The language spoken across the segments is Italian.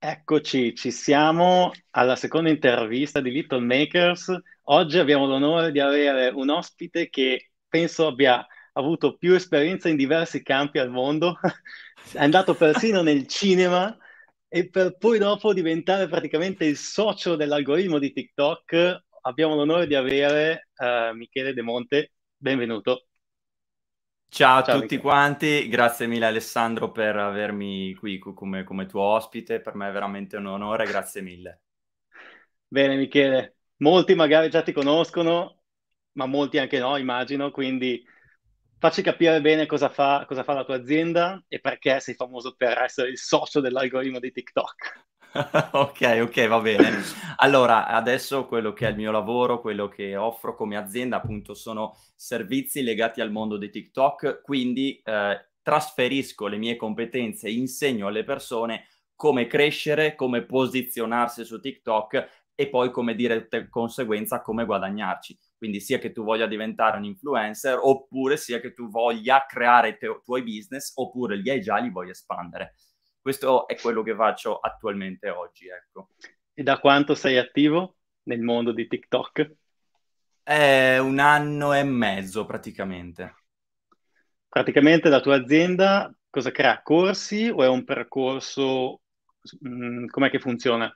Eccoci, ci siamo alla seconda intervista di Little Makers. Oggi abbiamo l'onore di avere un ospite che penso abbia avuto più esperienza in diversi campi al mondo, è andato persino nel cinema e per poi dopo diventare praticamente il socio dell'algoritmo di TikTok. Abbiamo l'onore di avere uh, Michele De Monte. Benvenuto. Ciao a Ciao, tutti Michele. quanti, grazie mille Alessandro per avermi qui come, come, tuo ospite, per me è veramente un onore, grazie mille. Bene Michele, molti magari già ti conoscono, ma molti anche no, immagino, quindi facci capire bene cosa fa, cosa fa la tua azienda e perché sei famoso per essere il socio dell'algoritmo di TikTok. ok, ok, va bene. Allora, adesso quello che è il mio lavoro, quello che offro come azienda, appunto, sono servizi legati al mondo di TikTok, quindi eh, trasferisco le mie competenze, insegno alle persone come crescere, come posizionarsi su TikTok e poi come dire di conseguenza come guadagnarci. Quindi sia che tu voglia diventare un influencer oppure sia che tu voglia creare i tuoi business oppure li hai già, li vuoi espandere. Questo è quello che faccio attualmente oggi, ecco. E da quanto sei attivo nel mondo di TikTok? È un anno e mezzo praticamente. Praticamente la tua azienda cosa crea? Corsi o è un percorso? Mm, com'è che funziona?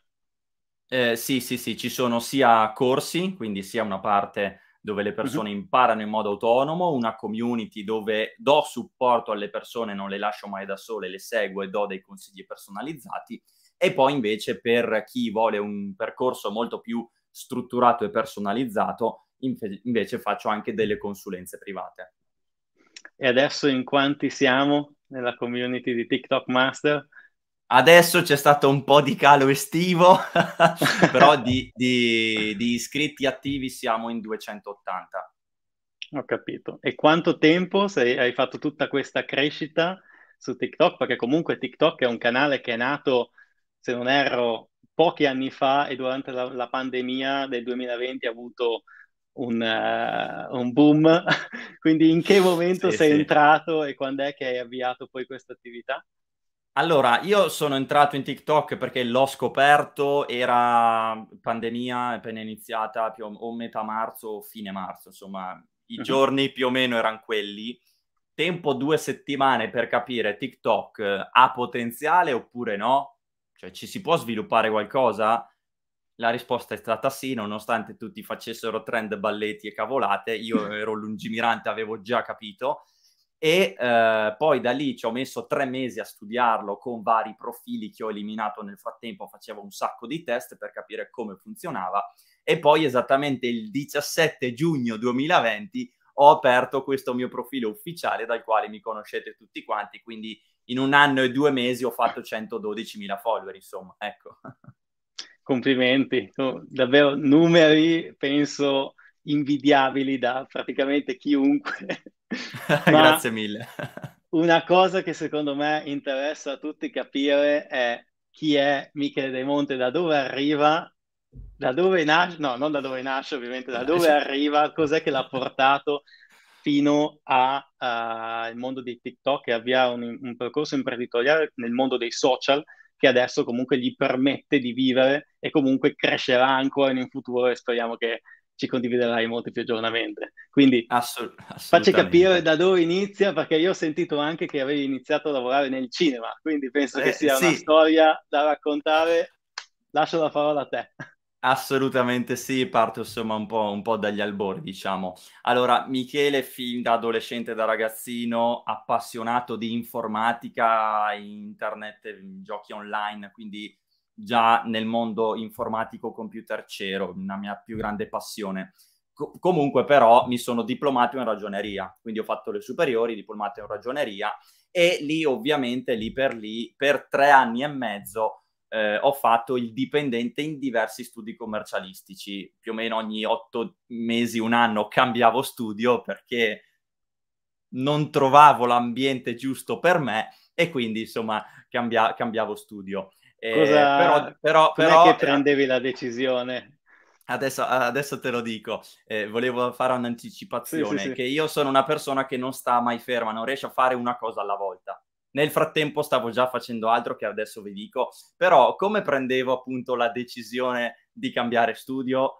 Eh, sì, sì, sì, ci sono sia corsi, quindi sia una parte dove le mhm. persone uh-huh. imparano in modo autonomo, una community dove do supporto alle persone, non le lascio mai da sole, le seguo e do dei consigli personalizzati e poi invece per chi vuole un percorso molto più strutturato e personalizzato, infe- invece faccio anche delle consulenze private. E adesso in quanti siamo nella community di TikTok Master? Adesso c'è stato un po' di calo estivo, però di, di, di, iscritti attivi siamo in 280. Ho capito. E quanto tempo sei, hai fatto tutta questa crescita su TikTok? Perché comunque TikTok è un canale che è nato, se non erro, pochi anni fa e durante la, la pandemia del 2020 ha avuto un, uh, un boom. Quindi in che momento sì, sei sì. entrato e quando è che hai avviato poi questa attività? Allora, io sono entrato in TikTok perché l'ho scoperto, era pandemia, appena iniziata, più o metà marzo o fine marzo, insomma, i giorni più o meno erano quelli. Tempo due settimane per capire TikTok eh, ha potenziale oppure no? Cioè, ci si può sviluppare qualcosa? La risposta è stata sì, nonostante tutti facessero trend, balletti e cavolate, io ero lungimirante, avevo già capito e eh, poi da lì ci ho messo tre mesi a studiarlo con vari profili che ho eliminato nel frattempo, facevo un sacco di test per capire come funzionava e poi esattamente il 17 giugno 2020 ho aperto questo mio profilo ufficiale dal quale mi conoscete tutti quanti, quindi in un anno e due mesi ho fatto 112.000 follower, insomma, ecco. Complimenti, davvero numeri penso invidiabili da praticamente chiunque Grazie mille. una cosa che secondo me interessa a tutti capire è chi è Michele De Monte, da dove arriva, da dove nasce, no, non da dove nasce ovviamente, da dove arriva, cos'è che l'ha portato fino al uh, mondo di TikTok e avvia un, un percorso imprenditoriale nel mondo dei social che adesso comunque gli permette di vivere e comunque crescerà ancora in un futuro e speriamo che ci condividerai molti più aggiornamenti. Quindi Assol- facci capire da dove inizia, perché io ho sentito anche che avevi iniziato a lavorare nel cinema, quindi penso eh, che sia sì. una storia da raccontare. Lascio la parola a te. Assolutamente sì, parto insomma un po', un po', dagli albori, diciamo. Allora, Michele, fin da adolescente, da ragazzino, appassionato di informatica, internet, giochi online, quindi già nel mondo informatico computer c'ero, una mia più grande passione. Co- comunque però mi sono diplomato in ragioneria, quindi ho fatto le superiori, diplomato in ragioneria e lì ovviamente lì per lì per tre anni e mezzo eh, ho fatto il dipendente in diversi studi commercialistici, più o meno ogni otto mesi, un anno cambiavo studio perché non trovavo l'ambiente giusto per me e quindi insomma cambia- cambiavo studio. Eh, Cosa... Però, però, però... che eh, prendevi la decisione? Adesso, adesso, te lo dico, eh, volevo fare un'anticipazione, sì, sì, che io sono una persona che non sta mai ferma, non riesce a fare una cosa alla volta. Nel frattempo stavo già facendo altro che adesso vi dico, però come prendevo appunto la decisione di cambiare studio?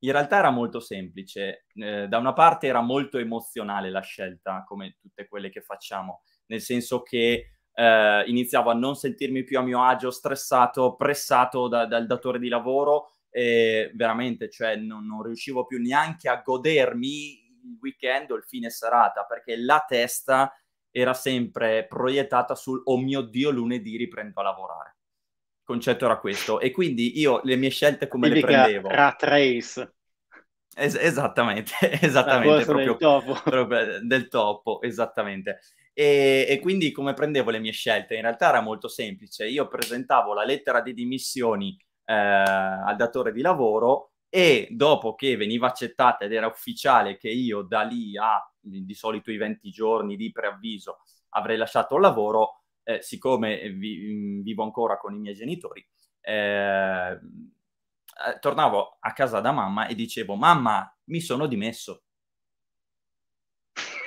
In realtà era molto semplice, eh, da una parte era molto emozionale la scelta, come tutte quelle che facciamo, nel senso che eh, iniziavo a non sentirmi più a mio agio, stressato, pressato da, dal datore di lavoro e veramente cioè, non, non riuscivo più neanche a godermi il weekend o il fine serata perché la testa era sempre proiettata sul oh mio dio lunedì riprendo a lavorare il concetto era questo e quindi io le mie scelte come Tipica le prendevo rat race es- esattamente ah, esattamente proprio del topo. proprio del topo esattamente e, e, quindi come prendevo le mie scelte? In realtà era molto semplice, io presentavo la lettera di dimissioni eh, al datore di lavoro e dopo che veniva accettata ed era ufficiale che io da lì a di solito i 20 giorni di preavviso avrei lasciato il lavoro, eh, siccome vi, mm, vivo ancora con i miei genitori, eh, eh, tornavo a casa da mamma e dicevo mamma mi sono dimesso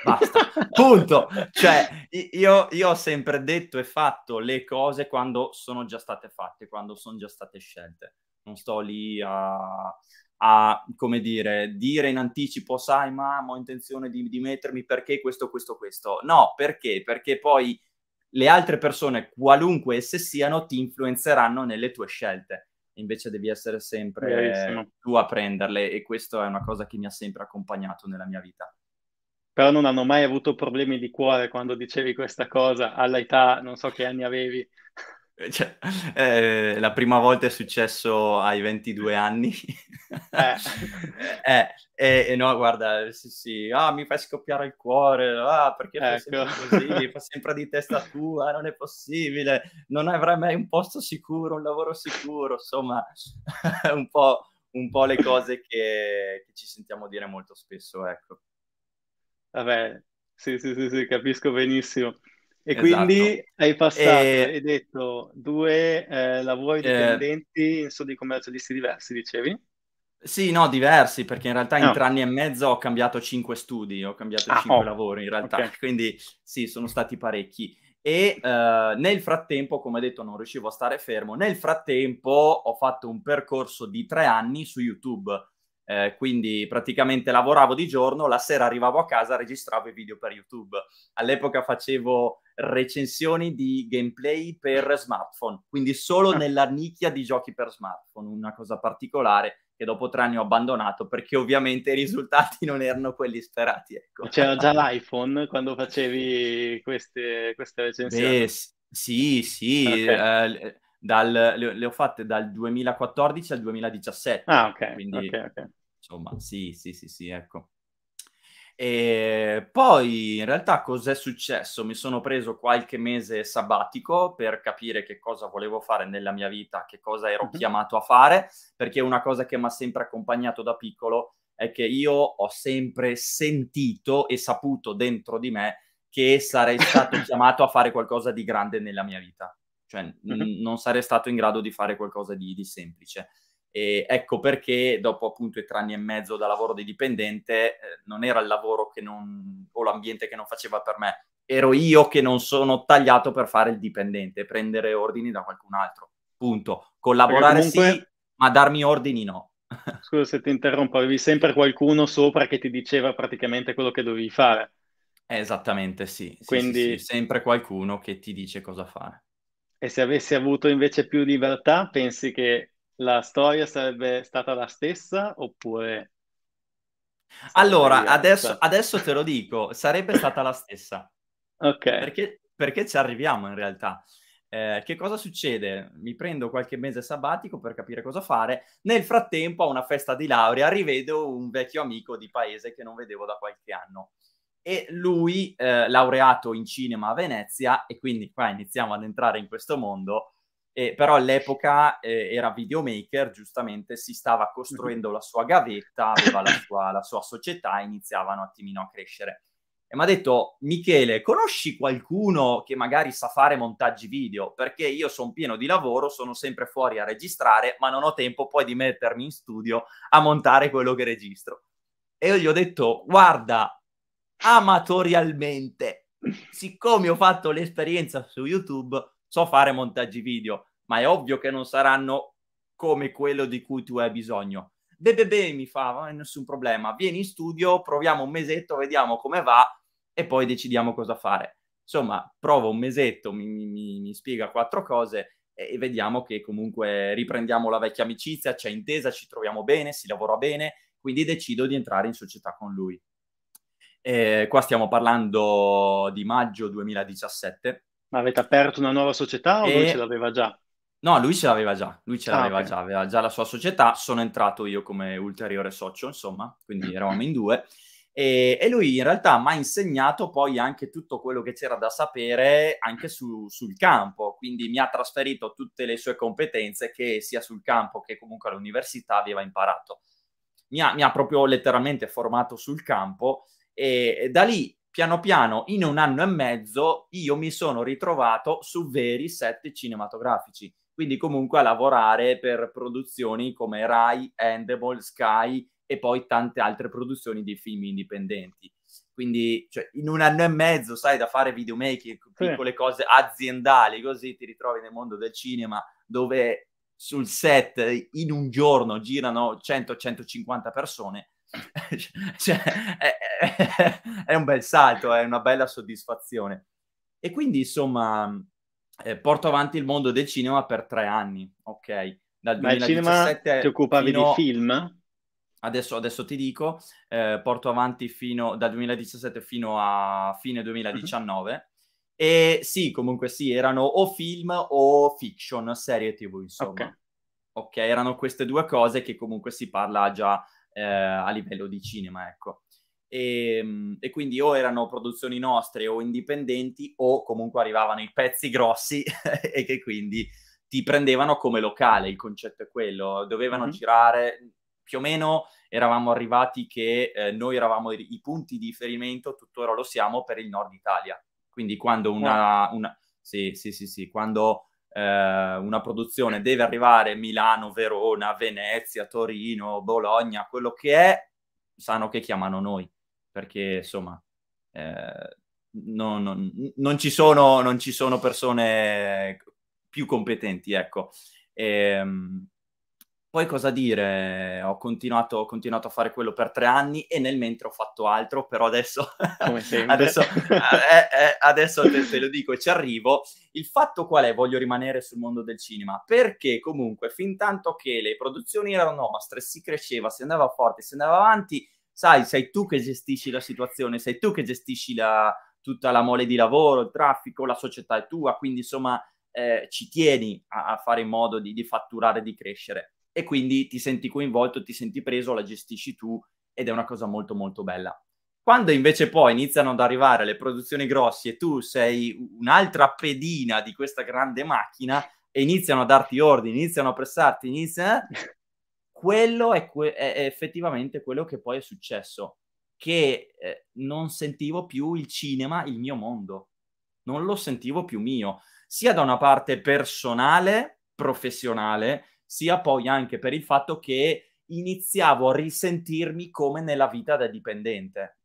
basta, punto. Cioè, io, io, ho sempre detto e fatto le cose quando sono già state fatte, quando sono già state scelte. Non sto lì a, a come dire, dire in anticipo, sai, ma ho intenzione di mettermi perché questo, questo, questo. No, perché? Perché poi le altre persone, qualunque esse siano, ti influenzeranno nelle tue scelte invece devi essere sempre Bellissimo. tu a prenderle e questa è una cosa che mi ha sempre accompagnato nella mia vita però non hanno mai avuto problemi di cuore quando dicevi questa cosa all'età, non so che anni avevi. Eh, cioè, eh, la prima volta è successo ai 22 anni. Eh. eh. eh, eh no, guarda, sì, sì, ah, mi fai scoppiare il cuore, ah, perché ecco. fai così, fa sempre di testa tua, non è possibile, non avrai mai un posto sicuro, un lavoro sicuro, insomma, un, po', un po' le cose che, che ci sentiamo dire molto spesso, ecco. Vabbè, sì, sì, sì, sì capisco benissimo. E esatto. quindi hai passato, e... hai detto, due eh, lavori eh. dipendenti eh... di commercialisti diversi, dicevi? Sì, no, diversi, perché in realtà in no. Ah. tre anni e mezzo ho cambiato cinque studi, ho cambiato ah, cinque oh. lavori in realtà, okay. quindi sì, sono stati parecchi. E eh, nel frattempo, come detto, non riuscivo a stare fermo. Nel frattempo ho fatto un percorso di tre anni su YouTube eh, quindi praticamente lavoravo di giorno, la sera arrivavo a casa, registravo i video per YouTube. All'epoca facevo recensioni di gameplay per smartphone, quindi solo ah. nella nicchia di giochi per smartphone, una cosa particolare che dopo tre anni ho abbandonato perché ovviamente i risultati non erano quelli sperati. Ecco. C'era già l'iPhone quando facevi queste, queste recensioni? Beh, sì, sì, okay. eh, dal, le, le, ho fatte dal 2014 al 2017. Ah, ok. Quindi okay, okay insomma, sì, sì, sì, sì, ecco. E poi in realtà cos'è successo? Mi sono preso qualche mese sabbatico per capire che cosa volevo fare nella mia vita, che cosa ero chiamato a fare, perché una cosa che mi ha sempre accompagnato da piccolo è che io ho sempre sentito e saputo dentro di me che sarei stato chiamato a fare qualcosa di grande nella mia vita, cioè n- non sarei stato in grado di fare qualcosa di, di semplice. E ecco perché dopo appunto i tre anni e mezzo da lavoro di dipendente eh, non era il lavoro che non, o l'ambiente che non faceva per me, ero io che non sono tagliato per fare il dipendente, prendere ordini da qualcun altro. Punto. Collaborare comunque... sì, ma darmi ordini no. Scusa se ti interrompo, avevi sempre qualcuno sopra che ti diceva praticamente quello che dovevi fare. Esattamente, sì. sì Quindi sì, sì. sempre qualcuno che ti dice cosa fare. E se avessi avuto invece più libertà, pensi che la storia sarebbe stata la stessa oppure... Allora, adesso, adesso, te lo dico, sarebbe stata la stessa. Ok. Perché, perché ci arriviamo in realtà. Eh, che cosa succede? Mi prendo qualche mese sabbatico per capire cosa fare. Nel frattempo, a una festa di laurea, rivedo un vecchio amico di paese che non vedevo da qualche anno. E lui, eh, laureato in cinema a Venezia, e quindi qua iniziamo ad entrare in questo mondo, eh, però all'epoca eh, era videomaker, giustamente si stava mhm. costruendo la sua gavetta, aveva la sua, la sua società, iniziavano un attimino a crescere. E mi ha detto, Michele, conosci qualcuno che magari sa fare montaggi video? Perché io sono pieno di lavoro, sono sempre fuori a registrare, ma non ho tempo poi di mettermi in studio a montare quello che registro. E io gli ho detto, guarda, amatorialmente, siccome ho fatto l'esperienza su YouTube, so fare montaggi video ma è ovvio che non saranno come quello di cui tu hai bisogno. Beh, beh, beh, mi fa, non è nessun problema, vieni in studio, proviamo un mesetto, vediamo come va e poi decidiamo cosa fare. Insomma, provo un mesetto, mi, mi, mi spiega quattro cose e, vediamo che comunque riprendiamo la vecchia amicizia, c'è intesa, ci troviamo bene, si lavora bene, quindi decido di entrare in società con lui. Eh, qua stiamo parlando di maggio 2017. Ma avete aperto una nuova società o e... lui ce l'aveva già? No, lui ce l'aveva già, lui ce ah, l'aveva ah, okay. già, aveva già la sua società, sono entrato io come ulteriore socio, insomma, quindi mm. eravamo in due. E, e lui in realtà mi ha insegnato poi anche tutto quello che c'era da sapere anche su, sul campo, quindi mi ha trasferito tutte le sue competenze che sia sul campo che comunque all'università aveva imparato. Mi ha, mi ha proprio letteralmente formato sul campo e, e da lì piano piano in un anno e mezzo io mi sono ritrovato su veri set cinematografici quindi comunque a lavorare per produzioni come Rai, Endable, Sky e poi tante altre produzioni di film indipendenti. Quindi cioè, in un anno e mezzo, sai, da fare videomaking, piccole sì. cose aziendali, così ti ritrovi nel mondo del cinema dove sul set in un giorno girano 100-150 persone. cioè, è, è, è un bel salto, è una bella soddisfazione. E quindi, insomma, eh, porto avanti il mondo del cinema per tre anni, ok? Dal Ma 2017 ti occupavi fino... di film? Adesso, adesso ti dico, eh, porto avanti fino, dal 2017 fino a fine 2019. Uh-huh. E sì, comunque sì, erano o film o fiction, serie TV, insomma. Ok, erano queste due cose che comunque si parla già eh, a livello di cinema, ecco. E, ehm, e, quindi o erano produzioni nostre o indipendenti o comunque arrivavano i pezzi grossi e che quindi ti prendevano come locale, il concetto è quello, dovevano mm-hmm. girare più o meno eravamo arrivati che eh, noi eravamo i, i, punti di riferimento, tuttora lo siamo per il nord Italia. Quindi quando ah. una, wow. una sì, sì, sì, sì, quando eh, una produzione deve arrivare a Milano, Verona, Venezia, Torino, Bologna, quello che è, sanno che chiamano noi perché insomma eh, no, no, non, ci sono, non, ci sono, persone più competenti, ecco. E, ehm, poi cosa dire? Ho continuato, ho continuato, a fare quello per tre anni e nel mentre ho fatto altro, però adesso, adesso, eh, eh, adesso te, te, lo dico e ci arrivo. Il fatto qual è? Voglio rimanere sul mondo del cinema perché comunque fin tanto che le produzioni erano nostre, si cresceva, si andava forte, si andava avanti, sai, sei tu che gestisci la situazione, sei tu che gestisci la, tutta la mole di lavoro, il traffico, la società è tua, quindi insomma eh, ci tieni a, a, fare in modo di, di fatturare, di crescere e quindi ti senti coinvolto, ti senti preso, la gestisci tu ed è una cosa molto molto bella. Quando invece poi iniziano ad arrivare le produzioni grossi e tu sei un'altra pedina di questa grande macchina e iniziano a darti ordini, iniziano a pressarti, iniziano... Eh? quello è, que- è effettivamente quello che poi è successo, che eh, non sentivo più il cinema, il mio mondo, non lo sentivo più mio, sia da una parte personale, professionale, sia poi anche per il fatto che iniziavo a risentirmi come nella vita da dipendente.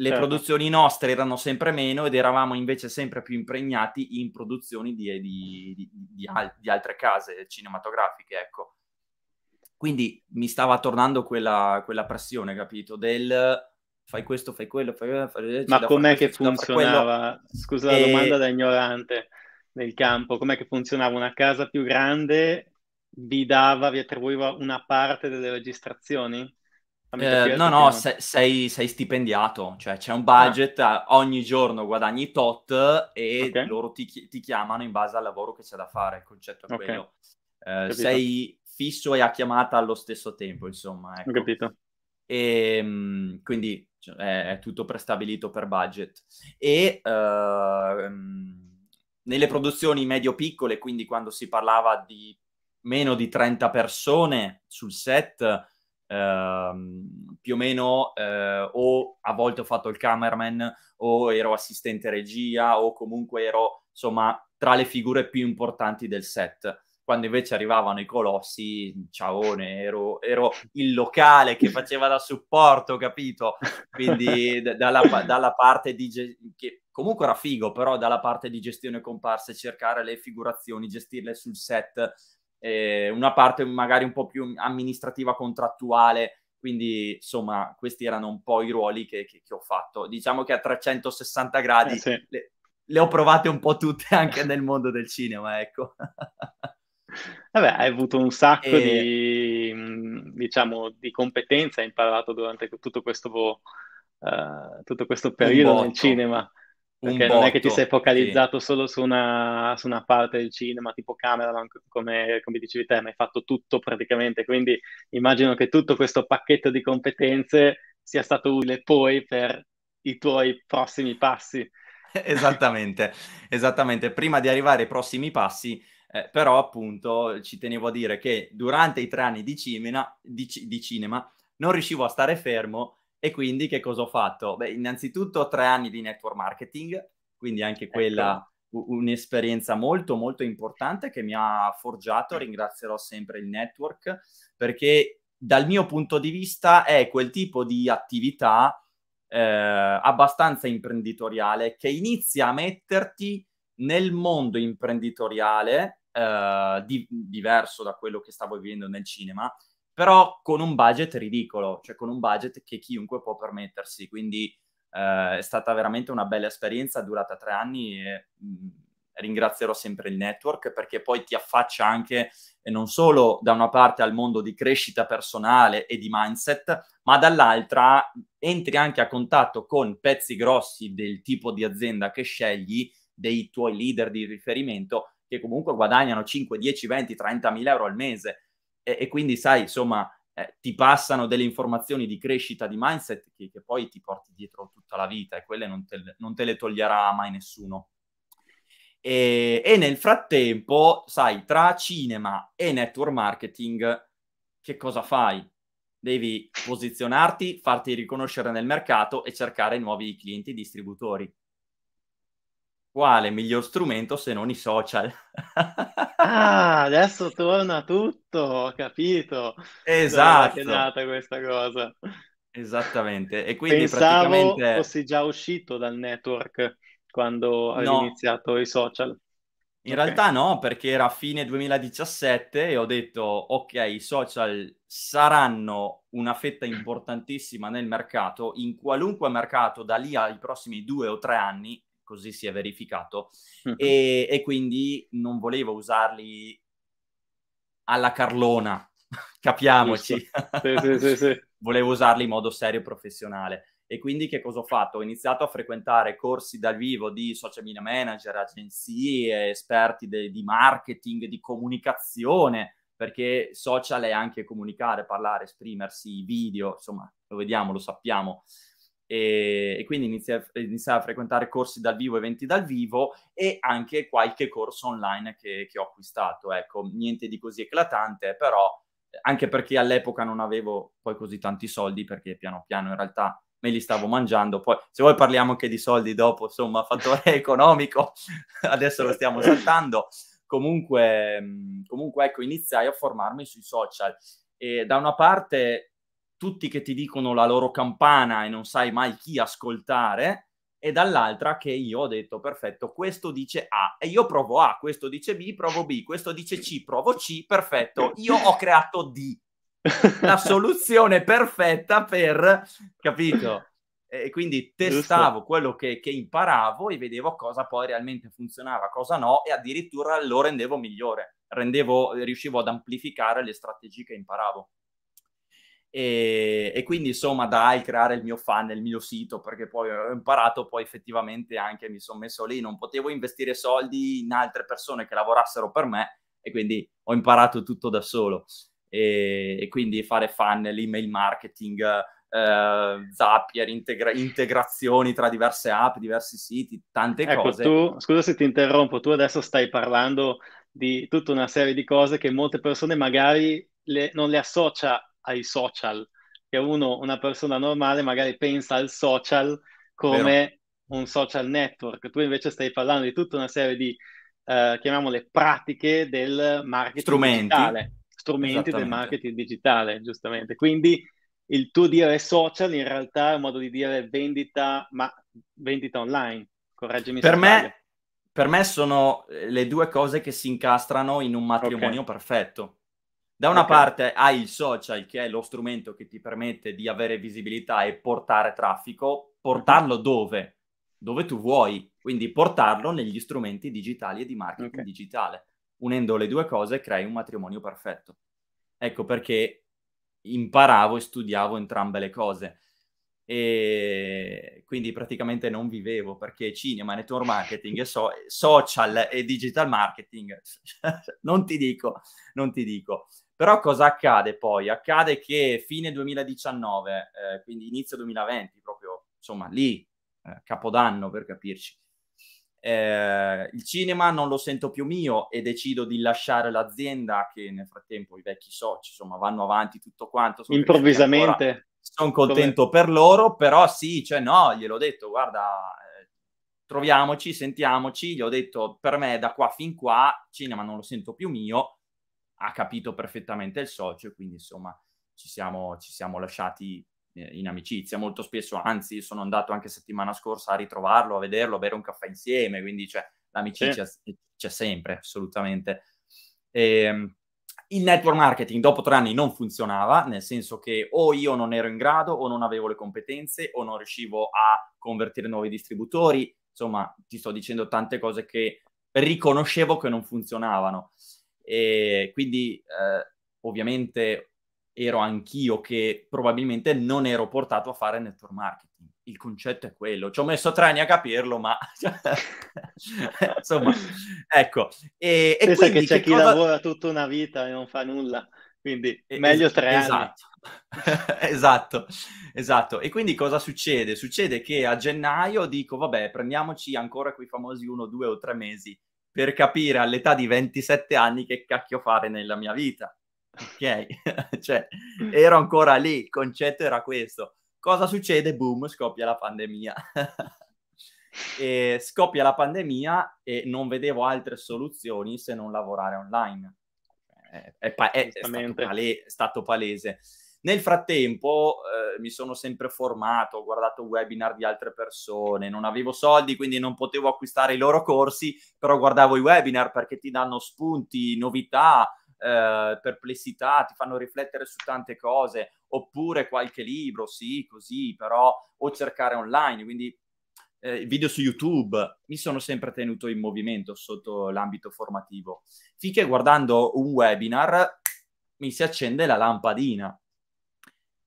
Le certo. produzioni nostre erano sempre meno ed eravamo invece sempre più impregnati in produzioni di, di, di, di al- altre case cinematografiche, ecco. Quindi mi stava tornando quella, quella pressione, capito? Del fai questo, fai quello, fai quello. Fai... Ma com'è che funzionava? Scusa e... la eh, domanda da ignorante nel campo, com'è che funzionava una casa più grande vi dava, vi attribuiva una parte delle registrazioni? Eh, no, no, se, sei, sei, stipendiato, cioè c'è un budget, ah. ogni giorno guadagni tot e okay. loro ti, ti, chiamano in base al lavoro che c'è da fare, il concetto è okay. quello. Eh, sei, fisso e a chiamata allo stesso tempo, insomma. Ecco. Ho capito. E, ehm, quindi cioè, è, tutto prestabilito per budget. E uh, nelle produzioni medio-piccole, quindi quando si parlava di meno di 30 persone sul set, uh, più o meno uh, o a volte ho fatto il cameraman o ero assistente regia o comunque ero insomma tra le figure più importanti del set quando invece arrivavano i colossi, ciao, ero, ero il locale che faceva da supporto, capito? Quindi d- dalla, dalla, parte di... Ge- che comunque era figo, però dalla parte di gestione comparse, cercare le figurazioni, gestirle sul set, eh, una parte magari un po' più amministrativa, contrattuale, quindi insomma questi erano un po' i ruoli che, che, che ho fatto. Diciamo che a 360 gradi... Eh sì. le, le ho provate un po' tutte anche nel mondo del cinema, ecco. Vabbè, hai avuto un sacco e... di, diciamo, di competenza, hai imparato durante tutto questo, uh, tutto questo periodo nel cinema. Perché botto, non è che ti sei focalizzato sì. solo su una, su una, parte del cinema, tipo camera, come, come, dicevi te, ma hai fatto tutto praticamente. Quindi immagino che tutto questo pacchetto di competenze sia stato utile poi per i tuoi prossimi passi. Esattamente, esattamente. Prima di arrivare ai prossimi passi, eh, però appunto ci tenevo a dire che durante i tre anni di, cimena, di, di cinema non riuscivo a stare fermo e quindi che cosa ho fatto? Beh, innanzitutto tre anni di network marketing, quindi anche ecco. quella ecco. un'esperienza molto molto importante che mi ha forgiato, ringrazierò sempre il network, perché dal mio punto di vista è quel tipo di attività eh, abbastanza imprenditoriale che inizia a metterti nel mondo imprenditoriale eh, di- diverso da quello che stavo vivendo nel cinema, però con un budget ridicolo, cioè con un budget che chiunque può permettersi. Quindi eh, è stata veramente una bella esperienza, durata tre anni e mh, mm, ringrazierò sempre il network perché poi ti affaccia anche e non solo da una parte al mondo di crescita personale e di mindset, ma dall'altra entri anche a contatto con pezzi grossi del tipo di azienda che scegli, dei tuoi leader di riferimento che comunque guadagnano 5, 10, 20, 30 mila euro al mese e, e quindi sai, insomma, eh, ti passano delle informazioni di crescita di mindset che, che, poi ti porti dietro tutta la vita e quelle non te, non te le toglierà mai nessuno. E, e, nel frattempo, sai, tra cinema e network marketing, che cosa fai? Devi posizionarti, farti riconoscere nel mercato e cercare nuovi clienti distributori quale miglior strumento se non i social? ah, adesso torna tutto, ho capito. Esatto. È nata questa cosa. Esattamente. E quindi Pensavo praticamente... fossi già uscito dal network quando avevi no. iniziato i social. In okay. realtà no, perché era fine 2017 e ho detto, ok, i social saranno una fetta importantissima nel mercato, in qualunque mercato, da lì ai prossimi due o tre anni, così si è verificato, e, e quindi non volevo usarli alla Carlona, capiamoci. Sì, sì, sì, sì. Volevo usarli in modo serio e professionale. E quindi che cosa ho fatto? Ho iniziato a frequentare corsi dal vivo di social media manager, agenzie, esperti de- di marketing, di comunicazione, perché social è anche comunicare, parlare, esprimersi, video, insomma, lo vediamo, lo sappiamo e, e quindi inizia, inizia, a frequentare corsi dal vivo, eventi dal vivo e anche qualche corso online che, che ho acquistato. Ecco, niente di così eclatante, però eh, anche perché all'epoca non avevo poi così tanti soldi perché piano piano in realtà me li stavo mangiando. Poi, se vuoi, parliamo anche di soldi dopo, insomma, fattore economico, adesso lo stiamo saltando. Comunque, mm, comunque, ecco, iniziai a formarmi sui social. E da una parte tutti che ti dicono la loro campana e non sai mai chi ascoltare, e dall'altra che io ho detto perfetto, questo dice A e io provo A, questo dice B, provo B, questo dice C, provo C, perfetto, io ho creato D. La soluzione perfetta per, capito? E quindi testavo Giusto. quello che, che imparavo e vedevo cosa poi realmente funzionava, cosa no, e addirittura lo rendevo migliore, rendevo, riuscivo ad amplificare le strategie che imparavo. E, e, quindi insomma dai creare il mio fan, il mio sito perché poi ho imparato poi effettivamente anche mi sono messo lì, non potevo investire soldi in altre persone che lavorassero per me e quindi ho imparato tutto da solo e, e quindi fare fan, email marketing, eh, Zapier, integra- integrazioni tra diverse app, diversi siti, tante ecco, cose. Tu, scusa se ti interrompo, tu adesso stai parlando di tutta una serie di cose che molte persone magari le, non le associa ai social, che uno, una persona normale magari pensa al social come Vero. un social network, tu invece stai parlando di tutta una serie di, eh, chiamiamole, pratiche del marketing strumenti. digitale, strumenti del marketing digitale, giustamente. Quindi il tuo dire social in realtà è un modo di dire vendita, ma vendita online, correggimi per se me... Sbaglio. Per me sono eh, le due cose che si incastrano in un matrimonio okay. perfetto da una okay. parte hai il social che è lo strumento che ti permette di avere visibilità e portare traffico, portarlo mhm. dove? Dove tu vuoi, quindi portarlo negli strumenti digitali e di marketing okay. digitale. Unendo le due cose crei un matrimonio perfetto. Ecco perché imparavo e studiavo entrambe le cose. E quindi praticamente non vivevo perché cinema, network marketing, e so- social e digital marketing, non ti dico, non ti dico. Però cosa accade poi? Accade che fine 2019, eh, quindi inizio 2020, proprio insomma lì, eh, capodanno per capirci, eh, il cinema non lo sento più mio e decido di lasciare l'azienda che nel frattempo i vecchi soci insomma vanno avanti tutto quanto. Sono Improvvisamente? Sono contento Come... per loro, però sì, cioè no, gliel'ho detto, guarda, eh, troviamoci, sentiamoci, gli ho detto per me da qua fin qua, cinema non lo sento più mio ha capito perfettamente il socio quindi insomma ci siamo, ci siamo lasciati eh, in amicizia molto spesso, anzi sono andato anche settimana scorsa a ritrovarlo, a vederlo, a bere un caffè insieme, quindi cioè, l'amicizia sì. c'è sempre, assolutamente. E, ehm, il network marketing dopo tre anni non funzionava, nel senso che o io non ero in grado o non avevo le competenze o non riuscivo a convertire nuovi distributori, insomma ti sto dicendo tante cose che riconoscevo che non funzionavano. E quindi eh, ovviamente ero anch'io che probabilmente non ero portato a fare network marketing. Il concetto è quello. Ci ho messo tre anni a capirlo, ma insomma, ecco. E, e Pensa che c'è che chi cosa... lavora tutta una vita e non fa nulla, quindi es- meglio tre esatto. anni. esatto, esatto. E quindi cosa succede? Succede che a gennaio dico, vabbè, prendiamoci ancora quei famosi uno, due o tre mesi per capire all'età di 27 anni che cacchio fare nella mia vita. Ok? cioè, ero ancora lì, il concetto era questo. Cosa succede? Boom, scoppia la pandemia. e scoppia la pandemia e non vedevo altre soluzioni se non lavorare online. Eh, è, è, è, stato, pale- è stato palese. Nel frattempo eh, mi sono sempre formato, ho guardato webinar di altre persone, non avevo soldi quindi non potevo acquistare i loro corsi, però guardavo i webinar perché ti danno spunti, novità, eh, perplessità, ti fanno riflettere su tante cose, oppure qualche libro, sì, così, però, o cercare online, quindi eh, video su YouTube, mi sono sempre tenuto in movimento sotto l'ambito formativo. Finché guardando un webinar mi si accende la lampadina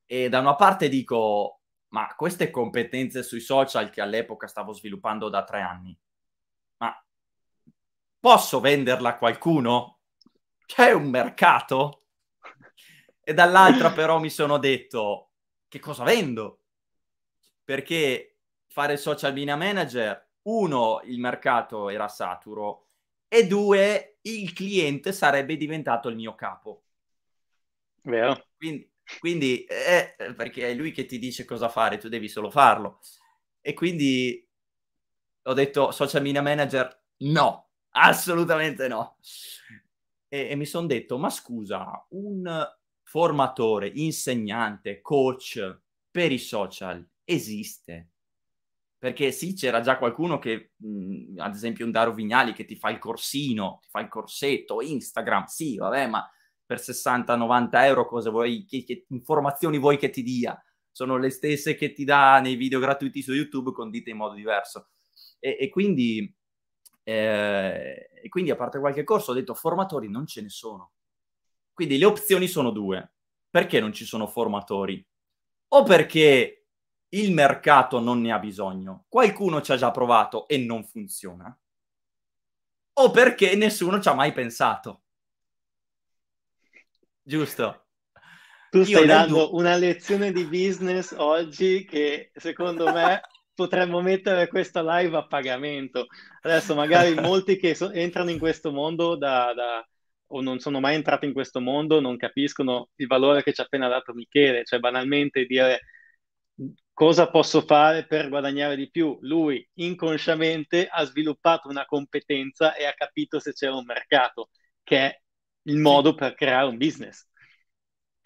e da una parte dico, ma queste competenze sui social che all'epoca stavo sviluppando da tre anni, ma posso venderla a qualcuno? C'è un mercato? E dall'altra però mi sono detto, che cosa vendo? Perché fare social media manager, uno, il mercato era saturo e due, il cliente sarebbe diventato il mio capo. Vero. Quindi quindi, eh, perché è lui che ti dice cosa fare, tu devi solo farlo. E quindi ho detto social media manager, no, assolutamente no. E, e mi sono detto, ma scusa, un formatore, insegnante, coach per i social esiste? Perché sì, c'era già qualcuno che, mh, mhmm, ad esempio un Daro Vignali, che ti fa il corsino, ti fa il corsetto, Instagram, sì, vabbè, ma per 60-90 euro, cosa vuoi, che, che informazioni vuoi che ti dia? Sono le stesse che ti dà nei video gratuiti su YouTube, condite in modo diverso. E, e, quindi, eh, e quindi, a parte qualche corso, ho detto formatori non ce ne sono. Quindi le opzioni sono due. Perché non ci sono formatori? O perché il mercato non ne ha bisogno, qualcuno ci ha già provato e non funziona, o perché nessuno ci ha mai pensato. Giusto. Tu stai dando du- una lezione di business oggi che secondo me potremmo mettere questa live a pagamento. Adesso magari molti che so- entrano in questo mondo da, da, o non sono mai entrati in questo mondo non capiscono il valore che ci ha appena dato Michele, cioè banalmente dire cosa posso fare per guadagnare di più. Lui inconsciamente ha sviluppato una competenza e ha capito se c'era un mercato, che è il modo per creare un business.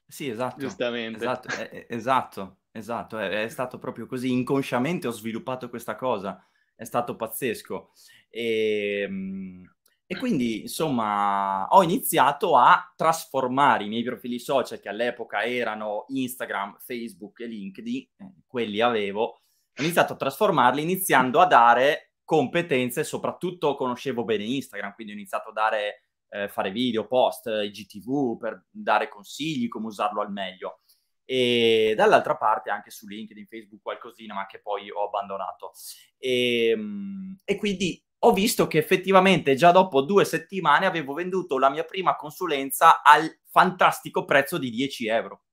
Sì, esatto. Giustamente. Esatto, eh, eh, esatto, esatto è, è, stato proprio così. Inconsciamente ho sviluppato questa cosa. È stato pazzesco. E, ehm, e, quindi, insomma, ho iniziato a trasformare i miei profili social, che all'epoca erano Instagram, Facebook e LinkedIn, eh, quelli avevo, ho iniziato a trasformarli iniziando a dare competenze, soprattutto conoscevo bene Instagram, quindi ho iniziato a dare eh, fare video, post, eh, IGTV, per dare consigli, come usarlo al meglio. E dall'altra parte anche su LinkedIn, Facebook, qualcosina, ma che poi ho abbandonato. E, ehm, e quindi ho visto che effettivamente già dopo due settimane avevo venduto la mia prima consulenza al fantastico prezzo di 10 euro.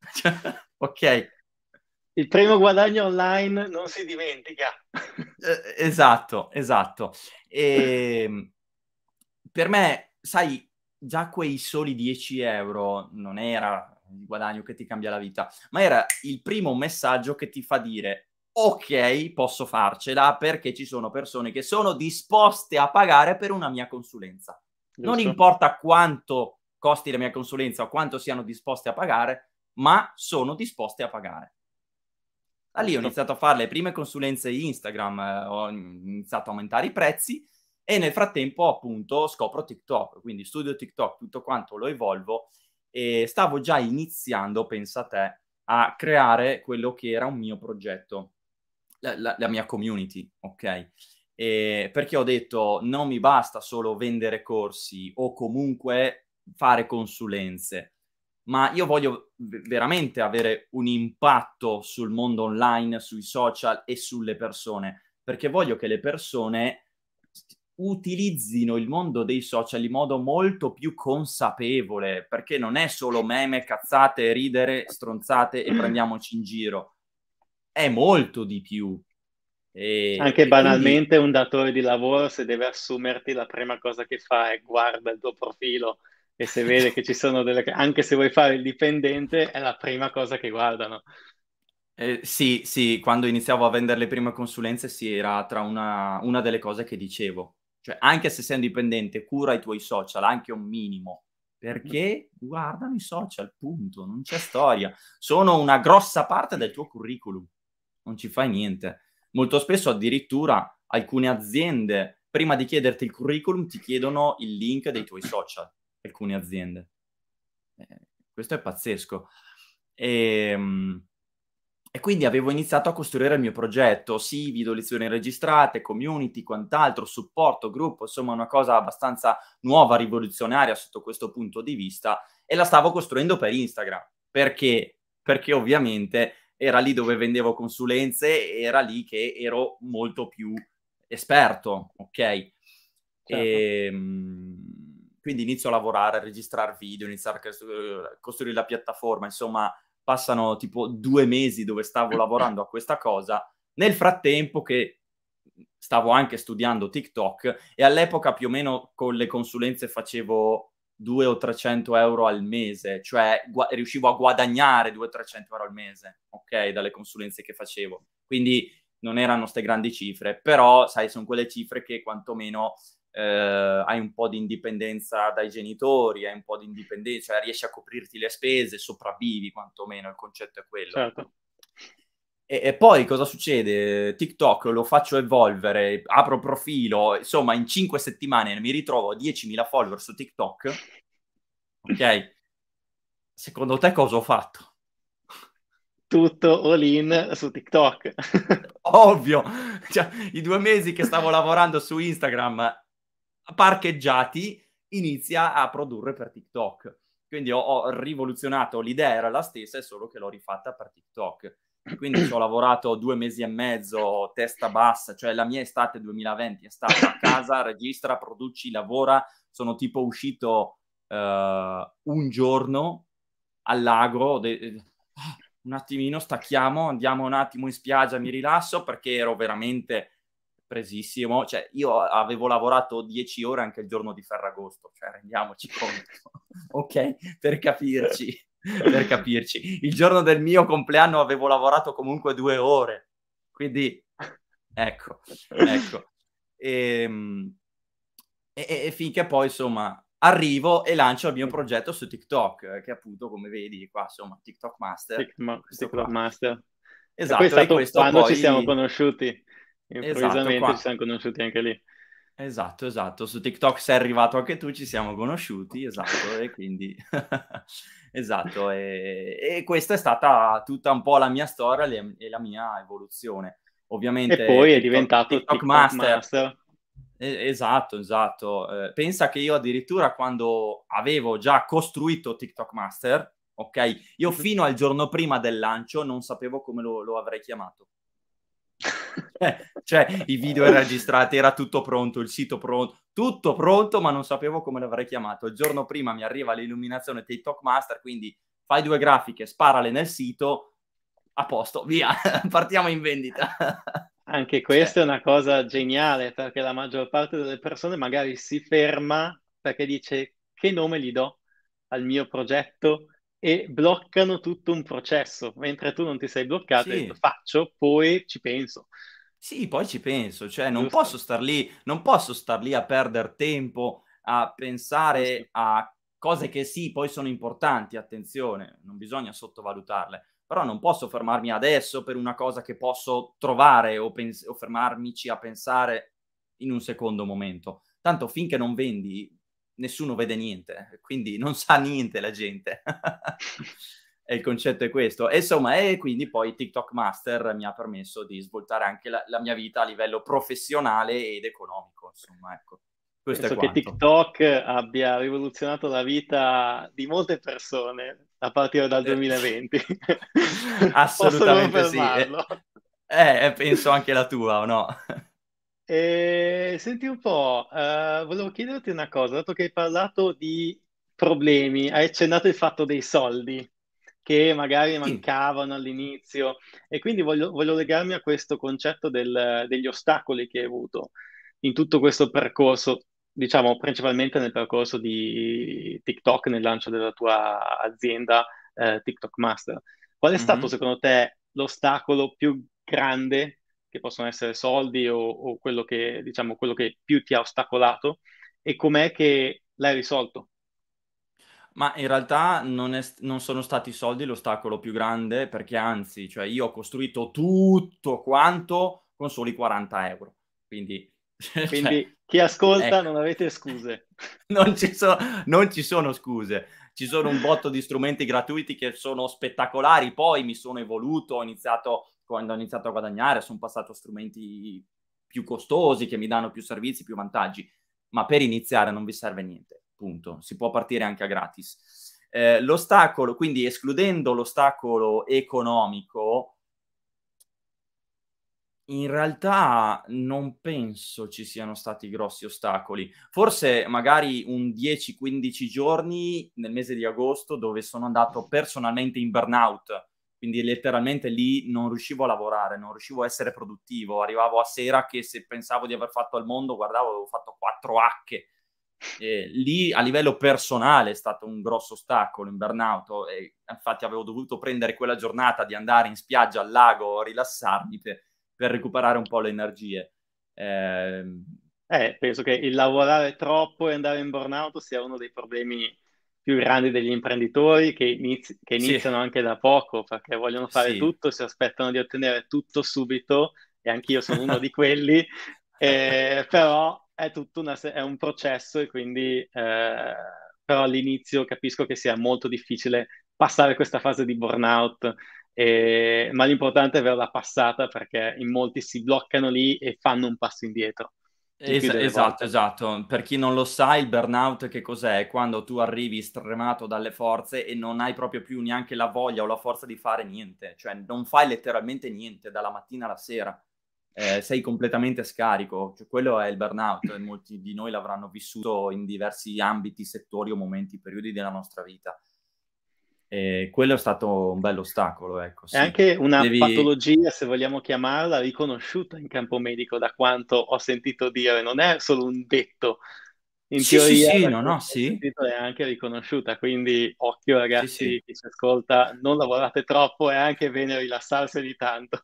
ok. Il primo guadagno online non si dimentica. Eh, esatto, esatto. E, ehm, per me, sai, già quei soli 10 euro non era il guadagno che ti cambia la vita, ma era il primo messaggio che ti fa dire ok, posso farcela perché ci sono persone che sono disposte a pagare per una mia consulenza. Giusto. Non importa quanto costi la mia consulenza o quanto siano disposte a pagare, ma sono disposte a pagare. Da lì ho iniziato a fare le prime consulenze Instagram, eh, ho iniziato a aumentare i prezzi e nel frattempo, appunto, scopro TikTok, quindi studio TikTok, tutto quanto lo evolvo e stavo già iniziando, pensa te, a creare quello che era un mio progetto, la, la, la mia community, ok? E perché ho detto non mi basta solo vendere corsi o comunque fare consulenze, ma io voglio veramente avere un impatto sul mondo online, sui social e sulle persone, perché voglio che le persone utilizzino il mondo dei social in modo molto più consapevole, perché non è solo meme, cazzate, ridere, stronzate e prendiamoci in giro, è molto di più. E, Anche e banalmente quindi... un datore di lavoro se deve assumerti la prima cosa che fa è guarda il tuo profilo e se vede che ci sono delle... anche se vuoi fare il dipendente è la prima cosa che guardano. Eh, sì, sì, quando iniziavo a vendere le prime consulenze sì, era tra una, una delle cose che dicevo cioè, anche se sei un dipendente, cura i tuoi social, anche un minimo, perché guardano i social, punto, non c'è storia. Sono una grossa parte del tuo curriculum, non ci fai niente. Molto spesso addirittura alcune aziende, prima di chiederti il curriculum, ti chiedono il link dei tuoi social, alcune aziende. Eh, questo è pazzesco. E, ehm, e quindi avevo iniziato a costruire il mio progetto, sì, video lezioni registrate, community, quant'altro, supporto, gruppo, insomma una cosa abbastanza nuova, rivoluzionaria sotto questo punto di vista e la stavo costruendo per Instagram. Perché? Perché ovviamente era lì dove vendevo consulenze, era lì che ero molto più esperto, ok? Certo. E, ehm, quindi inizio a lavorare, a registrare video, iniziare a eh, costruire la piattaforma, insomma passano tipo due mesi dove stavo lavorando a questa cosa, nel frattempo che stavo anche studiando TikTok e all'epoca più o meno con le consulenze facevo 200 o 300 euro al mese, cioè gu- riuscivo a guadagnare 200 o 300 euro al mese, ok, dalle consulenze che facevo. Quindi non erano ste grandi cifre, però sai, sono quelle cifre che quantomeno eh, hai un po' di indipendenza dai genitori, hai un po' di indipendenza, cioè riesci a coprirti le spese, sopravvivi quantomeno, il concetto è quello. Certo. E, e, poi cosa succede? TikTok lo faccio evolvere, apro profilo, insomma in 5 settimane mi ritrovo a 10.000 follower su TikTok. Ok? Secondo te cosa ho fatto? Tutto all in su TikTok. Ovvio, cioè, i due mesi che stavo lavorando su Instagram parcheggiati inizia a produrre per TikTok. Quindi ho, ho rivoluzionato, l'idea era la stessa, è solo che l'ho rifatta per TikTok. Quindi ci ho lavorato due mesi e mezzo, testa bassa, cioè la mia estate 2020 è stata a casa, registra, produci, lavora. Sono tipo uscito uh, un giorno al lago, de- eh, un attimino stacchiamo, andiamo un attimo in spiaggia, mi rilasso perché ero veramente presissimo. Cioè, io avevo lavorato 10 ore anche il giorno di Ferragosto, cioè rendiamoci conto, ok? Per capirci, per capirci. Il giorno del mio compleanno avevo lavorato comunque due ore, quindi ecco, ecco. Ehm, e, e, e finché poi, insomma, arrivo e lancio il mio progetto su TikTok, che appunto, come vedi qua, insomma, TikTok Master. TikTok, TikTok Master. Esatto, e poi è esatto, questo quando poi... ci siamo conosciuti. Esatto, Improvvisamente esatto, ci siamo conosciuti anche lì. Esatto, esatto. Su TikTok sei arrivato anche tu, ci siamo conosciuti, esatto, e quindi... esatto, e, e, questa è stata tutta un po' la mia storia e la mia evoluzione. Ovviamente... E poi è diventato TikTok, TikTok Master. Master. esatto, esatto. Eh, pensa che io addirittura quando avevo già costruito TikTok Master, ok, io mhm. fino al giorno prima del lancio non sapevo come lo, lo avrei chiamato cioè, cioè i video registrati, era tutto pronto, il sito pronto, tutto pronto, ma non sapevo come l'avrei chiamato. Il giorno prima mi arriva l'illuminazione TikTok Master, quindi fai due grafiche, sparale nel sito, a posto, via, partiamo in vendita. Anche cioè questa cioè. è una cosa geniale perché la maggior parte delle persone magari si ferma perché dice che nome gli do al mio progetto, e bloccano tutto un processo, mentre tu non ti sei bloccato sì. e lo faccio, poi ci penso. Sì, poi ci penso, cioè non Giusto. posso star lì, non posso star lì a perdere tempo a pensare Giusto. a cose che sì, poi sono importanti, attenzione, non bisogna sottovalutarle, però non posso fermarmi adesso per una cosa che posso trovare o, pens- o fermarmici a pensare in un secondo momento. Tanto finché non vendi nessuno vede niente, quindi non sa niente la gente. e il concetto è questo. E insomma, e quindi poi TikTok Master mi ha permesso di svoltare anche la, la mia vita a livello professionale ed economico, insomma, ecco. Questo Penso che TikTok abbia rivoluzionato la vita di molte persone a partire dal 2020. Eh. Assolutamente sì. Eh, eh, penso anche la tua, o no? senti un po', eh, volevo chiederti una cosa, dato che hai parlato di problemi, hai accennato il fatto dei soldi che magari mancavano all'inizio e quindi voglio, voglio legarmi a questo concetto del- degli ostacoli che hai avuto in tutto questo percorso, diciamo principalmente nel percorso di TikTok, nel lancio della tua azienda eh, TikTok Master. Qual è stato secondo te l'ostacolo più grande? che possono essere soldi o, o quello, che, diciamo, quello che più ti ha ostacolato e com'è che l'hai risolto? Ma in realtà non, è, non, sono stati i soldi l'ostacolo più grande, perché anzi, cioè io ho costruito tutto quanto con soli 40 euro. Quindi, cioè, Quindi cioè, chi ascolta ecco. non avete scuse. non, ci so, non, ci sono scuse. Ci sono un botto di strumenti gratuiti che sono spettacolari. Poi mi sono evoluto, ho iniziato quando ho iniziato a guadagnare sono passato a strumenti più costosi che mi danno più servizi, più vantaggi, ma per iniziare non vi serve niente, punto. Si può partire anche a gratis. Eh, l'ostacolo, quindi escludendo l'ostacolo economico, in realtà non penso ci siano stati grossi ostacoli. Forse magari un 10-15 giorni nel mese di agosto dove sono andato personalmente in burnout quindi letteralmente lì non riuscivo a lavorare, non riuscivo a essere produttivo, arrivavo a sera che se pensavo di aver fatto al mondo, guardavo, avevo fatto quattro hacche. E lì a livello personale è stato un grosso ostacolo in burnout e infatti avevo dovuto prendere quella giornata di andare in spiaggia al lago a rilassarmi per, per recuperare un po' le energie. Eh... eh, penso che il lavorare troppo e andare in burnout sia uno dei problemi più grandi degli imprenditori che, inizi- che iniziano sì. anche da poco perché vogliono fare sì. tutto, si aspettano di ottenere tutto subito e anch'io sono uno di quelli, eh, però è tutto una, è un processo e quindi eh, però all'inizio capisco che sia molto difficile passare questa fase di burnout, eh, ma l'importante è averla passata perché in molti si bloccano lì e fanno un passo indietro. Es- esatto, volte. esatto. Per chi non lo sa, il burnout che cos'è? Quando tu arrivi stremato dalle forze e non hai proprio più neanche la voglia o la forza di fare niente, cioè non fai letteralmente niente dalla mattina alla sera. Eh, sei completamente scarico, cioè, quello è il burnout e molti di noi l'avranno vissuto in diversi ambiti, settori o momenti, periodi della nostra vita. E quello è stato un bello ostacolo. Ecco, sì. È anche una Devi... patologia, se vogliamo chiamarla, riconosciuta in campo medico da quanto ho sentito dire, non è solo un detto. In sì, teoria, sì, sì, no, no, sì. è anche riconosciuta, quindi occhio ragazzi sì, sì. chi ci ascolta, non lavorate troppo, è anche bene rilassarsi di tanto.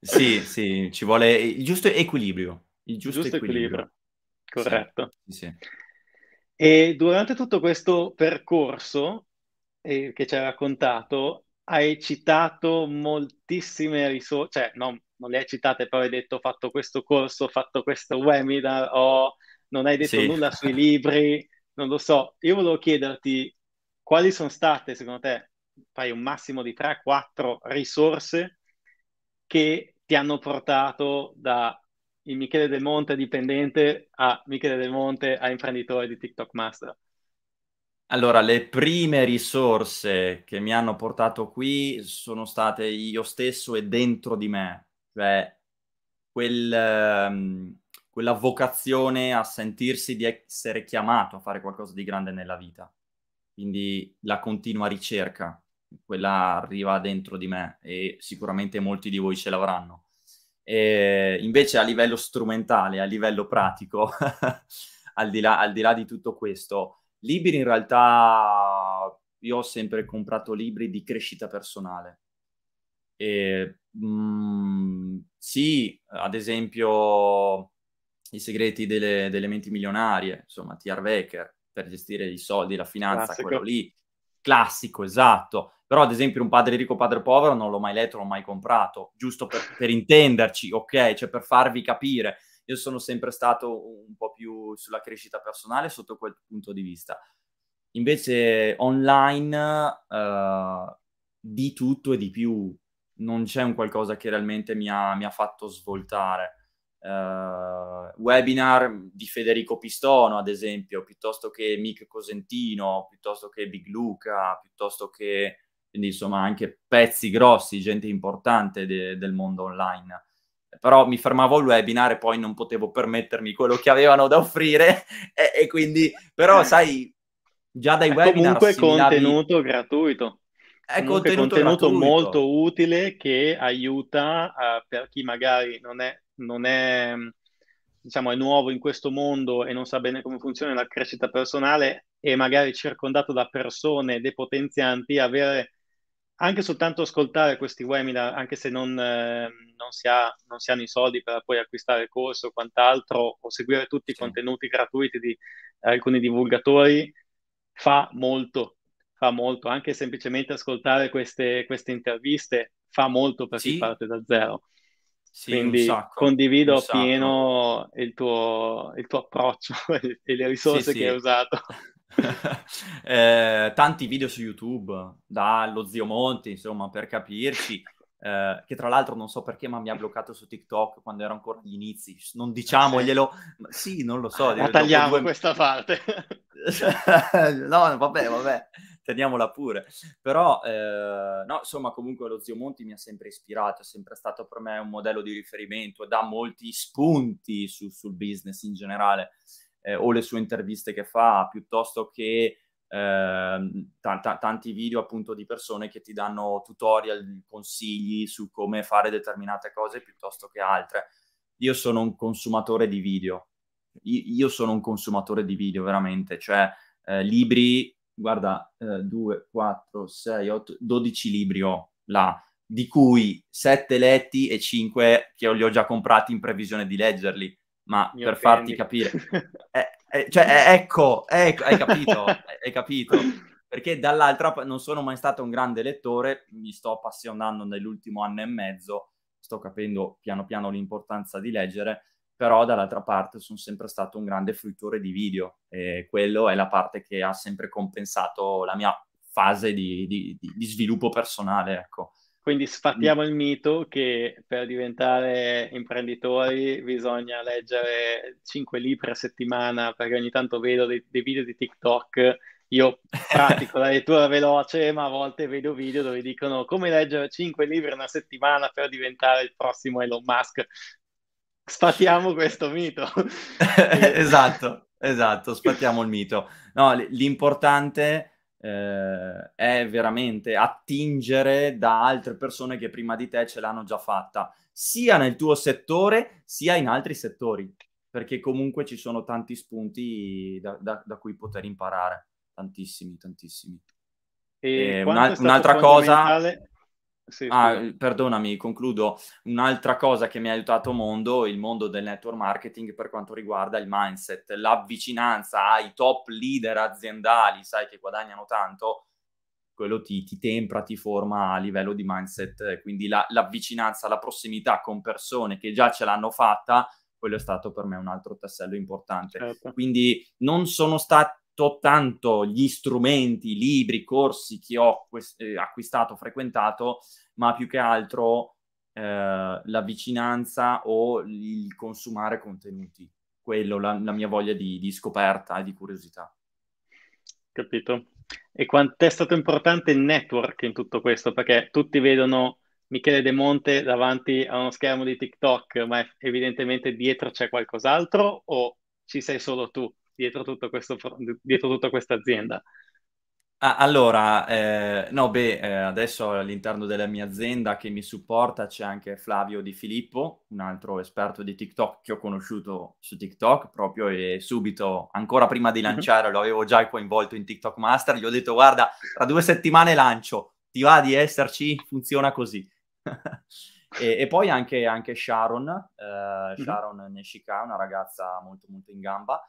sì, sì, ci vuole il giusto equilibrio. Il giusto, giusto equilibrio. equilibrio. corretto. E durante tutto questo percorso eh, che ci hai raccontato, hai citato moltissime risorse, cioè no, non le hai citate, però hai detto ho fatto questo corso, ho fatto questo webinar, o non hai detto sì. nulla sui libri, non lo so. Io volevo chiederti quali sono state, secondo te, fai un massimo di 3-4 risorse che ti hanno portato da il Michele Del Monte dipendente a Michele Del Monte a imprenditore di TikTok Master. Allora, le prime risorse che mi hanno portato qui sono state io stesso e dentro di me, cioè quel, um, quella vocazione a sentirsi di essere chiamato a fare qualcosa di grande nella vita. Quindi la continua ricerca, quella arriva dentro di me e sicuramente molti di voi ce l'avranno. E invece a livello strumentale, a livello pratico, al, di là, al di là di tutto questo, Libri in realtà io ho sempre comprato libri di crescita personale. E, mh, mm, sì, ad esempio I segreti delle, delle menti milionarie, insomma, T.R. Wecker, per gestire i soldi, la finanza, Classico. quello lì. Classico, esatto. Però ad esempio un padre ricco, padre povero non l'ho mai letto, non l'ho mai comprato, giusto per, per intenderci, ok? Cioè per farvi capire io sono sempre stato un po' più sulla crescita personale sotto quel punto di vista. Invece online uh, di tutto e di più, non c'è un qualcosa che realmente mi ha, mi ha fatto svoltare. Uh, webinar di Federico Pistono, ad esempio, piuttosto che Mick Cosentino, piuttosto che Big Luca, piuttosto che quindi, insomma anche pezzi grossi, gente importante de- del mondo online però mi fermavo al webinar e poi non potevo permettermi quello che avevano da offrire e, e quindi, però sai, già dai è webinar... Comunque assimilavi... contenuto gratuito. È contenuto, contenuto molto utile che aiuta a, per chi magari non è, non è, diciamo, è nuovo in questo mondo e non sa bene come funziona la crescita personale e magari circondato da persone depotenzianti, avere anche soltanto ascoltare questi webinar, anche se non, eh, non, si, ha, non si hanno i soldi per poi acquistare il corso o quant'altro, o seguire tutti i contenuti gratuiti di alcuni divulgatori, fa molto, fa molto. Anche semplicemente ascoltare queste, queste interviste fa molto per sì. chi parte da zero. Sì, Quindi sacco, condivido appieno il tuo, il tuo approccio e le risorse che hai usato. eh, tanti video su YouTube, dallo zio Monti, insomma, per capirci, eh, che tra l'altro non so perché, ma mi ha bloccato su TikTok quando ero ancora agli inizi. Non diciamoglielo, ah, ma sì, non lo so. Ah, la tagliamo due... questa parte. no, vabbè, vabbè, teniamola pure. Però, eh, no, insomma, comunque lo zio Monti mi ha sempre ispirato, è sempre stato per me un modello di riferimento, dà molti spunti su, sul business in generale eh, o le sue interviste che fa, piuttosto che eh, t- tanti video appunto di persone che ti danno tutorial, consigli su come fare determinate cose piuttosto che altre. Io sono un consumatore di video, I- io sono un consumatore di video veramente, cioè eh, libri, guarda, 2, 4, 6, 8, 12 libri ho là, di cui 7 letti e 5 che li ho già comprati in previsione di leggerli ma Mi per offendi. farti capire. eh, eh, cioè, eh, ecco, ecco, hai capito, hai capito. Perché dall'altra non sono mai stato un grande lettore, mi sto appassionando nell'ultimo anno e mezzo, sto capendo piano piano l'importanza di leggere, però dall'altra parte sono sempre stato un grande fruttore di video e quello è la parte che ha sempre compensato la mia fase di, di, di sviluppo personale, ecco. Quindi sfattiamo mm. il mito che per diventare imprenditori bisogna leggere 5 libri a settimana, perché ogni tanto vedo dei, dei video di TikTok, io pratico la lettura veloce, ma a volte vedo video dove dicono come leggere 5 libri una settimana per diventare il prossimo Elon Musk. Sfattiamo questo mito. esatto, esatto, sfattiamo il mito. No, l'importante eh, è veramente attingere da altre persone che prima di te ce l'hanno già fatta, sia nel tuo settore sia in altri settori, perché comunque ci sono tanti spunti da, da, da cui poter imparare, tantissimi, tantissimi. E e eh, una, un'altra cosa... Fondamentale sì, ah, sì. Eh, perdonami, concludo. Un'altra cosa che mi ha aiutato mondo, il mondo del network marketing per quanto riguarda il mindset, l'avvicinanza ai top leader aziendali, sai che guadagnano tanto, quello ti, ti tempra, ti forma a livello di mindset, eh, quindi la, l'avvicinanza, la prossimità con persone che già ce l'hanno fatta, quello è stato per me un altro tassello importante. Certo. Quindi non sono stati tanto gli strumenti, i libri, i corsi che ho eh, acquistato, frequentato, ma più che altro eh, la vicinanza o il consumare contenuti. Quello, la, la mia voglia di, di scoperta e di curiosità. Capito. E quanto è stato importante il network in tutto questo? Perché tutti vedono Michele De Monte davanti a uno schermo di TikTok, ma evidentemente dietro c'è qualcos'altro o ci sei solo tu? dietro, tutto questo, dietro tutta questa azienda? Ah, allora, eh, no, beh, eh, adesso all'interno della mia azienda che mi supporta c'è anche Flavio Di Filippo, un altro esperto di TikTok che ho conosciuto su TikTok proprio e subito, ancora prima di mhm. lanciare, lo avevo già coinvolto in TikTok Master, gli ho detto guarda, tra due settimane lancio, ti va di esserci? Funziona così. e, e, poi anche, anche Sharon, eh, mhm. Sharon Neshika, una ragazza molto molto in gamba,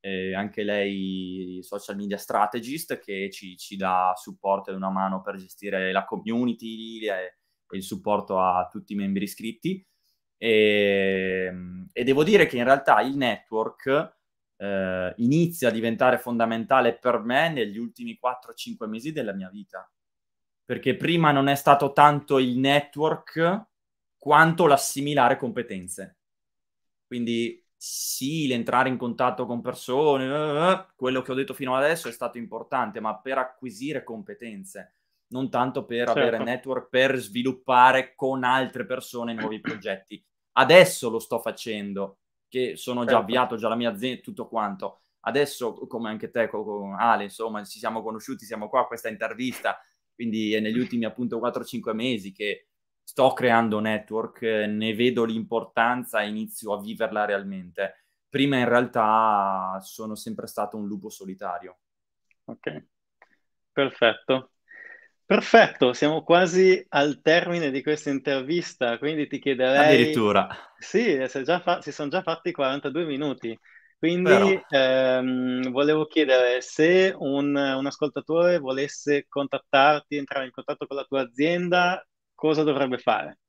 eh, anche lei social media strategist che ci, ci, dà supporto e una mano per gestire la community e, e il supporto a tutti i membri iscritti. E, ehm, e devo dire che in realtà il network eh, inizia a diventare fondamentale per me negli ultimi 4-5 mesi della mia vita, perché prima non è stato tanto il network quanto l'assimilare competenze. Quindi sì, l'entrare in contatto con persone, eh, eh, eh, quello che ho detto fino adesso è stato importante, ma per acquisire competenze, non tanto per certo. avere network, per sviluppare con altre persone nuovi progetti. Adesso lo sto facendo, che sono certo. già avviato, già la mia azienda, tutto quanto. Adesso, come anche te, con Ale, insomma, ci siamo conosciuti, siamo qua a questa intervista, quindi è negli ultimi appunto 4-5 mesi che sto creando network, ne vedo l'importanza e inizio a viverla realmente. Prima in realtà sono sempre stato un lupo solitario. Ok, perfetto. Perfetto, siamo quasi al termine di questa intervista, quindi ti chiederei... Addirittura. Sì, eh, si, fa... si sono già fatti 42 minuti, quindi ehm, volevo chiedere se un, un, ascoltatore volesse contattarti, entrare in contatto con la tua azienda, cosa dovrebbe fare?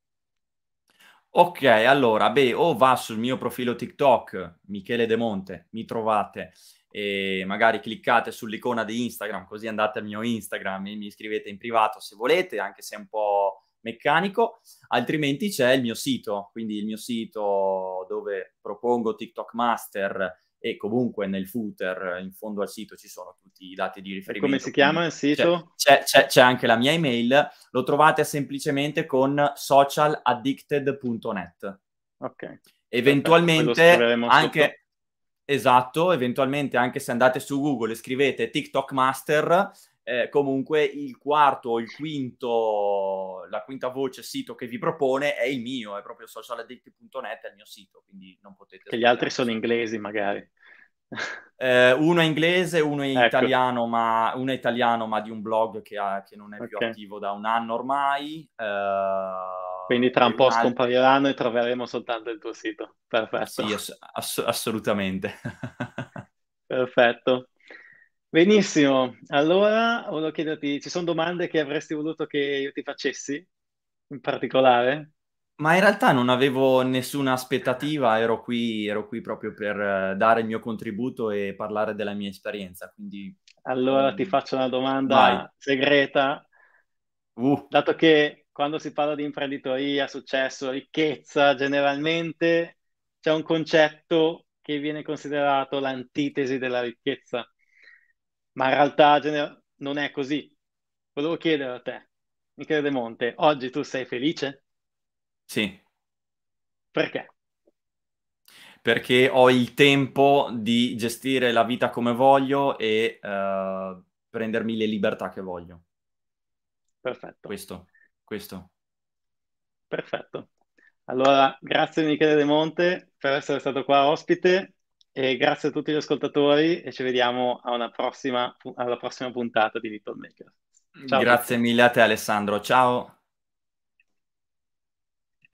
Ok, allora, beh, o va sul mio profilo TikTok, Michele De Monte, mi trovate e magari cliccate sull'icona di Instagram, così andate al mio Instagram e mi iscrivete in privato se volete, anche se è un po' meccanico, altrimenti c'è il mio sito, quindi il mio sito dove propongo TikTok Master e comunque nel footer in fondo al sito ci sono tutti i dati di riferimento. Come si chiama il sito? C'è, c'è, c'è anche la mia email, lo trovate semplicemente con socialaddicted.net. Ok. Eventualmente Perfetto, anche... Tutto. Esatto, eventualmente anche se andate su Google e scrivete TikTok Master, eh, comunque il quarto o il quinto, la quinta voce sito che vi propone è il mio, è proprio socialaddict.net, è il mio sito, quindi non potete... Che gli altri sono inglesi magari. Eh, uno è inglese, uno è, ecco. italiano, ma, uno è italiano, ma di un blog che, ha, che non è okay. più attivo da un anno ormai. Eh, Quindi tra un po' altro... scompariranno e troveremo soltanto il tuo sito. Perfetto. Sì, ass- ass- assolutamente. Perfetto. Benissimo, allora volevo chiederti, ci sono domande che avresti voluto che io ti facessi in particolare? Ma in realtà non avevo nessuna aspettativa, ero qui, ero qui proprio per eh, dare il mio contributo e parlare della mia esperienza, quindi... Allora ti mm, faccio una domanda segreta. Uh. Dato che quando si parla di imprenditoria, successo, ricchezza, generalmente c'è un concetto che viene considerato l'antitesi della ricchezza ma in realtà gener- non è così. Volevo chiedere a te, Michele De Monte, oggi tu sei felice? Sì. Perché? Perché ho il tempo di gestire la vita come voglio e uh, prendermi le libertà che voglio. Perfetto. Questo, questo. Perfetto. Allora, grazie Michele De Monte per essere stato qua ospite e grazie a tutti gli ascoltatori e ci vediamo prossima, alla prossima puntata di Little Maker. Ciao. Grazie mille a te Alessandro, ciao!